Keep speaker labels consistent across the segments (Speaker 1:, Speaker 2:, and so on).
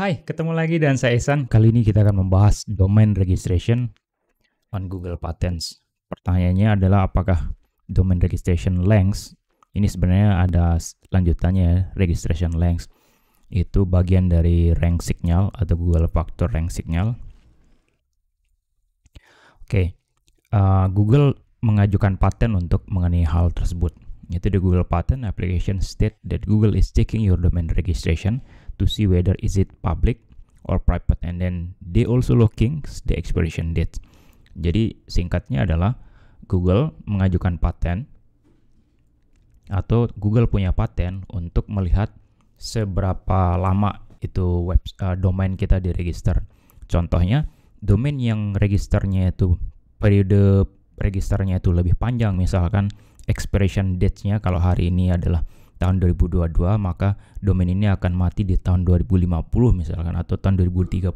Speaker 1: Hai, ketemu lagi dan saya Ihsan. Kali ini kita akan membahas domain registration on Google Patents. Pertanyaannya adalah apakah domain registration length ini sebenarnya ada lanjutannya ya, registration length itu bagian dari rank signal atau Google Factor rank signal. Oke, okay. uh, eh, Google mengajukan paten untuk mengenai hal tersebut. Yaitu di Google Patent Application state that Google is taking your domain registration to see whether is it public or private and then they also looking the expiration date. Jadi singkatnya adalah Google mengajukan paten atau Google punya paten untuk melihat seberapa lama itu web uh, domain kita diregister. Contohnya domain yang registernya itu periode registernya itu lebih panjang misalkan expiration date-nya kalau hari ini adalah tahun 2022 maka domain ini akan mati di tahun 2050 misalkan atau tahun 2030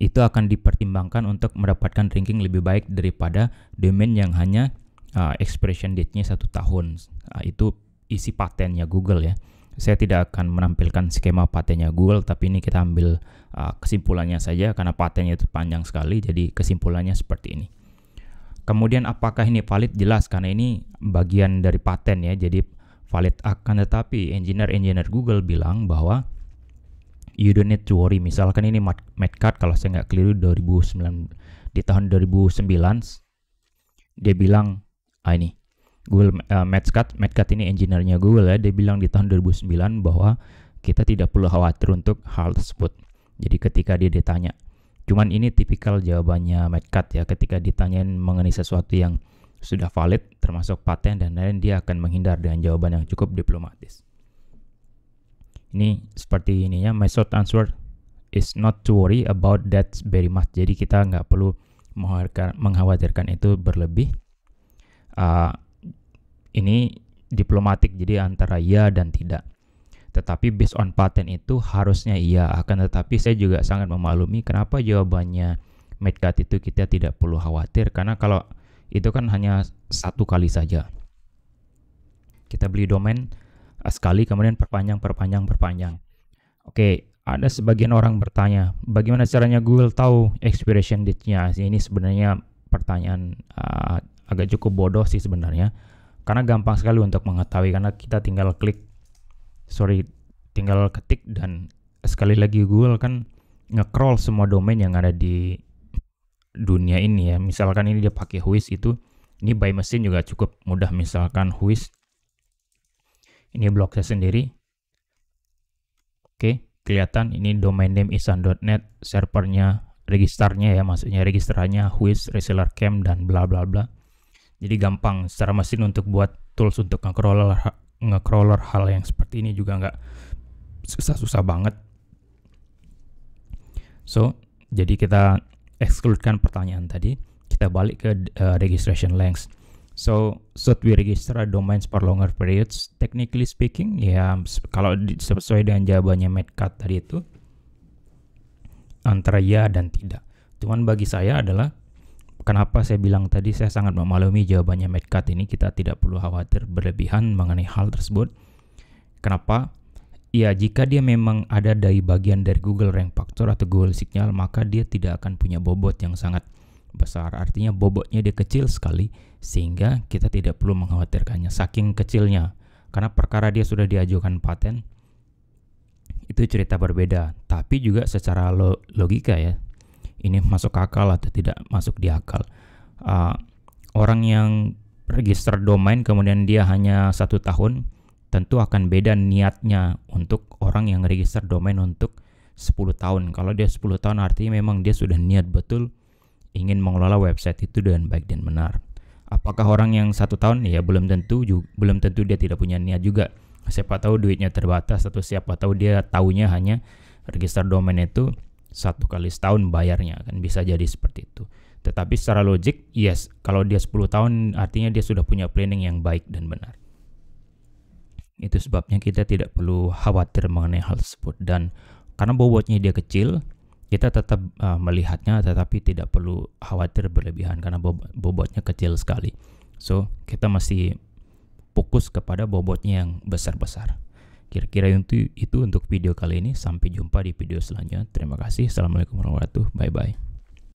Speaker 1: itu akan dipertimbangkan untuk mendapatkan ranking lebih baik daripada domain yang hanya uh, expiration date-nya satu tahun uh, itu isi patennya Google ya saya tidak akan menampilkan skema patennya Google tapi ini kita ambil uh, kesimpulannya saja karena patennya itu panjang sekali jadi kesimpulannya seperti ini Kemudian apakah ini valid? Jelas karena ini bagian dari paten ya. Jadi valid akan tetapi engineer-engineer Google bilang bahwa you don't need to worry. Misalkan ini Medcard kalau saya nggak keliru 2009 di tahun 2009 dia bilang ah ini Google uh, eh, Medcard Medcard ini engineernya Google ya. Dia bilang di tahun 2009 bahwa kita tidak perlu khawatir untuk hal tersebut. Jadi ketika dia ditanya Cuman ini tipikal jawabannya Medcat ya ketika ditanyain mengenai sesuatu yang sudah valid termasuk paten dan lain dia akan menghindar dengan jawaban yang cukup diplomatis. Ini seperti ininya my short answer is not to worry about that very much. Jadi kita nggak perlu mengkhawatirkan itu berlebih. Uh, ini diplomatik jadi antara ya dan tidak. Tetapi based on patent itu harusnya iya, akan tetapi saya juga sangat memaklumi kenapa jawabannya Medcat itu kita tidak perlu khawatir karena kalau itu kan hanya satu kali saja. Kita beli domain eh, sekali kemudian perpanjang perpanjang perpanjang. Oke, ada sebagian orang bertanya, bagaimana caranya Google tahu expiration date-nya? Ini sebenarnya pertanyaan uh, agak cukup bodoh sih sebenarnya. Karena gampang sekali untuk mengetahui karena kita tinggal klik sorry tinggal ketik dan sekali lagi Google kan nge-crawl semua domain yang ada di dunia ini ya. Misalkan ini dia pakai Whois itu, ini by mesin juga cukup mudah. Misalkan Whois, ini blog saya sendiri. Oke, kelihatan ini domain name isan.net, servernya, registernya ya, maksudnya registernya Whois, reseller cam dan bla bla bla. Jadi gampang secara mesin untuk buat tools untuk nge-crawl nge-crawler hal yang seperti ini juga nggak susah-susah banget. So, jadi kita exclude-kan pertanyaan tadi. Kita balik ke uh, registration length. So, should we register domains for longer periods? Technically speaking, ya kalau sesuai dengan jawabannya Medcat tadi itu, antara ya dan tidak. Cuman bagi saya adalah Kenapa saya bilang tadi saya sangat memaklumi jawabannya Medcat ini kita tidak perlu khawatir berlebihan mengenai hal tersebut. Kenapa? Ya, jika dia memang ada dari bagian dari Google Rank Factor atau Google Signal, maka dia tidak akan punya bobot yang sangat besar. Artinya bobotnya dia kecil sekali sehingga kita tidak perlu mengkhawatirkannya saking kecilnya. Karena perkara dia sudah diajukan paten itu cerita berbeda, tapi juga secara logika ya, ini masuk akal atau tidak masuk di akal. Uh, orang yang register domain kemudian dia hanya satu tahun, tentu akan beda niatnya untuk orang yang register domain untuk 10 tahun. Kalau dia 10 tahun artinya memang dia sudah niat betul ingin mengelola website itu dengan baik dan benar. Apakah orang yang satu tahun ya belum tentu juga, belum tentu dia tidak punya niat juga. Siapa tahu duitnya terbatas atau siapa tahu dia taunya hanya register domain itu satu kali setahun bayarnya kan bisa jadi seperti itu. Tetapi secara logik, yes, kalau dia 10 tahun artinya dia sudah punya planning yang baik dan benar. Itu sebabnya kita tidak perlu khawatir mengenai hal tersebut dan karena bobotnya dia kecil, kita tetap uh, melihatnya tetapi tidak perlu khawatir berlebihan karena bobotnya kecil sekali. So, kita masih fokus kepada bobotnya yang besar-besar. Kira-kira itu, itu untuk video kali ini. Sampai jumpa di video selanjutnya. Terima kasih. Assalamualaikum warahmatullahi wabarakatuh. Bye-bye.